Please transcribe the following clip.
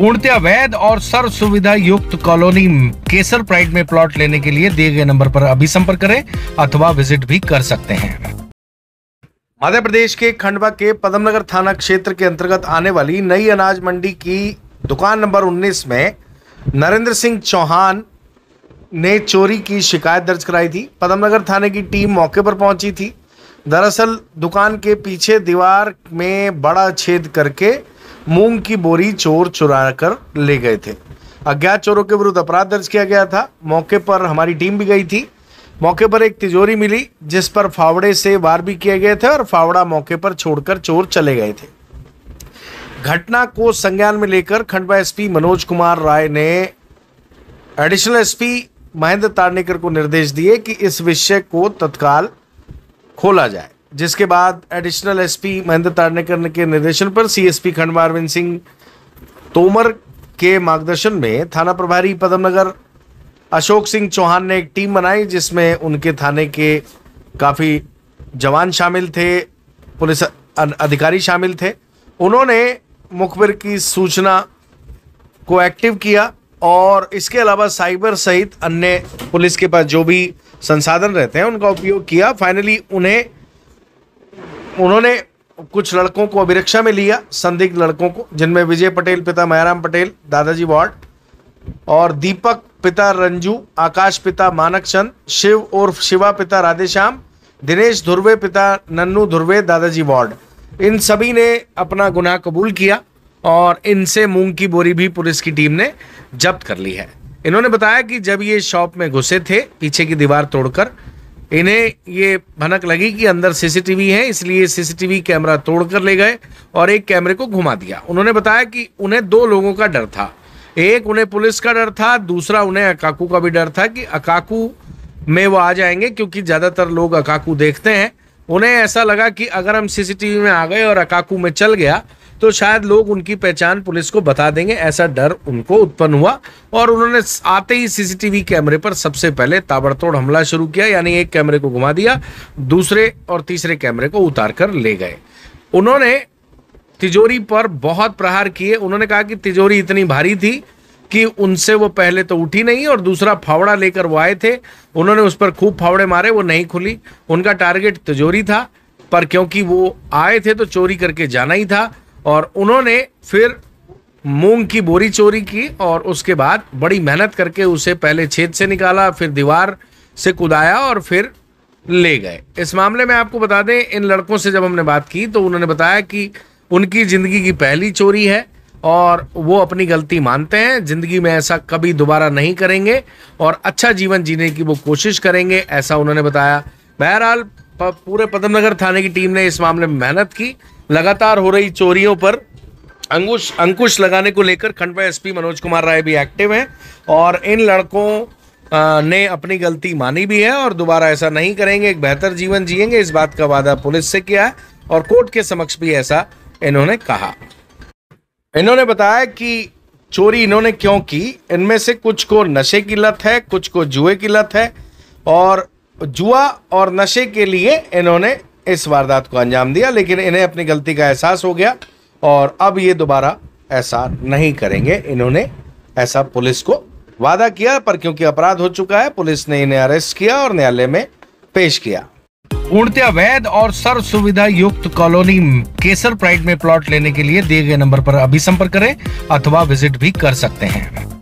पूर्णतया वैध और सर्व सुविधा युक्त कॉलोनी केसर प्राइड में प्लॉट लेने के लिए दिए गए नंबर पर अभी संपर्क करें अथवा विजिट भी कर सकते हैं मध्य प्रदेश के खंडवा के पदमनगर थाना क्षेत्र के अंतर्गत आने वाली नई अनाज मंडी की दुकान नंबर 19 में नरेंद्र सिंह चौहान ने चोरी की शिकायत दर्ज कराई थी पदमनगर थाने की टीम मौके पर पहुंची थी दरअसल दुकान के पीछे दीवार में बड़ा छेद करके मूंग की बोरी चोर चुरा कर ले गए थे अज्ञात चोरों के विरुद्ध अपराध दर्ज किया गया था मौके पर हमारी टीम भी गई थी मौके पर एक तिजोरी मिली जिस पर फावड़े से वार भी किए गए थे और फावड़ा मौके पर छोड़कर चोर चले गए थे घटना को संज्ञान में लेकर खंडवा एसपी मनोज कुमार राय ने एडिशनल एसपी महेंद्र तारनेकर को निर्देश दिए कि इस विषय को तत्काल खोला जाए जिसके बाद एडिशनल एसपी महेंद्र तारनेकर के निर्देशन पर सीएसपी खंडवा अरविंद सिंह तोमर के मार्गदर्शन में थाना प्रभारी पदमनगर अशोक सिंह चौहान ने एक टीम बनाई जिसमें उनके थाने के काफ़ी जवान शामिल थे पुलिस अधिकारी शामिल थे उन्होंने मुखबिर की सूचना को एक्टिव किया और इसके अलावा साइबर सहित अन्य पुलिस के पास जो भी संसाधन रहते हैं उनका उपयोग किया फाइनली उन्हें उन्होंने कुछ लड़कों को अभिरक्षा में लिया संदिग्ध लड़कों को जिनमें विजय पटेल पिता मयाराम पटेल दादाजी वार्ड और दीपक पिता रंजू आकाश पिता मानक चंद शिव और शिवा पिता राधेश्याम दिनेश धुर्वे पिता नन्नू धुर्वे दादाजी वार्ड इन सभी ने अपना गुनाह कबूल किया और इनसे मूंग की बोरी भी पुलिस की टीम ने जब्त कर ली है इन्होंने बताया कि जब ये शॉप में घुसे थे पीछे की दीवार तोड़कर इन्हें ये भनक लगी कि अंदर सीसीटीवी है इसलिए सीसीटीवी कैमरा तोड़ कर ले गए और एक कैमरे को घुमा दिया उन्होंने बताया कि उन्हें दो लोगों का डर था एक उन्हें पुलिस का डर था दूसरा उन्हें अकाकू का भी डर था कि अकाकू में वो आ जाएंगे क्योंकि ज़्यादातर लोग अकाकू देखते हैं उन्हें ऐसा लगा कि अगर हम सीसीटीवी में आ गए और अकाकू में चल गया तो शायद लोग उनकी पहचान पुलिस को बता देंगे ऐसा डर उनको उत्पन्न हुआ और उन्होंने आते ही सीसीटीवी कैमरे पर सबसे पहले ताबड़तोड़ हमला शुरू किया यानी एक कैमरे को घुमा दिया दूसरे और तीसरे कैमरे को उतार कर ले गए उन्होंने तिजोरी पर बहुत प्रहार किए उन्होंने कहा कि तिजोरी इतनी भारी थी कि उनसे वो पहले तो उठी नहीं और दूसरा फावड़ा लेकर वो आए थे उन्होंने उस पर खूब फावड़े मारे वो नहीं खुली उनका टारगेट तिजोरी था पर क्योंकि वो आए थे तो चोरी करके जाना ही था और उन्होंने फिर मूंग की बोरी चोरी की और उसके बाद बड़ी मेहनत करके उसे पहले छेद से निकाला फिर दीवार से कुदाया और फिर ले गए इस मामले में आपको बता दें इन लड़कों से जब हमने बात की तो उन्होंने बताया कि उनकी ज़िंदगी की पहली चोरी है और वो अपनी गलती मानते हैं ज़िंदगी में ऐसा कभी दोबारा नहीं करेंगे और अच्छा जीवन जीने की वो कोशिश करेंगे ऐसा उन्होंने बताया बहरहाल पूरे पदमनगर थाने की टीम ने इस मामले में मेहनत की लगातार हो रही चोरियों पर अंकुश अंकुश लगाने को लेकर खंडवा एसपी मनोज कुमार राय भी एक्टिव हैं और इन लड़कों ने अपनी गलती मानी भी है और दोबारा ऐसा नहीं करेंगे एक बेहतर जीवन जिएंगे इस बात का वादा पुलिस से किया है और कोर्ट के समक्ष भी ऐसा इन्होंने कहा इन्होंने बताया कि चोरी इन्होंने क्यों की इनमें से कुछ को नशे की लत है कुछ को जुए की लत है और जुआ और नशे के लिए इन्होंने इस वारदात को अंजाम दिया लेकिन इन्हें अपनी गलती का एहसास हो गया और अब ये दोबारा ऐसा नहीं करेंगे इन्होंने ऐसा पुलिस को वादा किया पर क्योंकि अपराध हो चुका है पुलिस ने इन्हें अरेस्ट किया और न्यायालय में पेश किया पूर्णतया वैध और सर्व सुविधा युक्त कॉलोनी केसर प्राइड में प्लॉट लेने के लिए दिए गए नंबर पर अभी संपर्क करें अथवा विजिट भी कर सकते हैं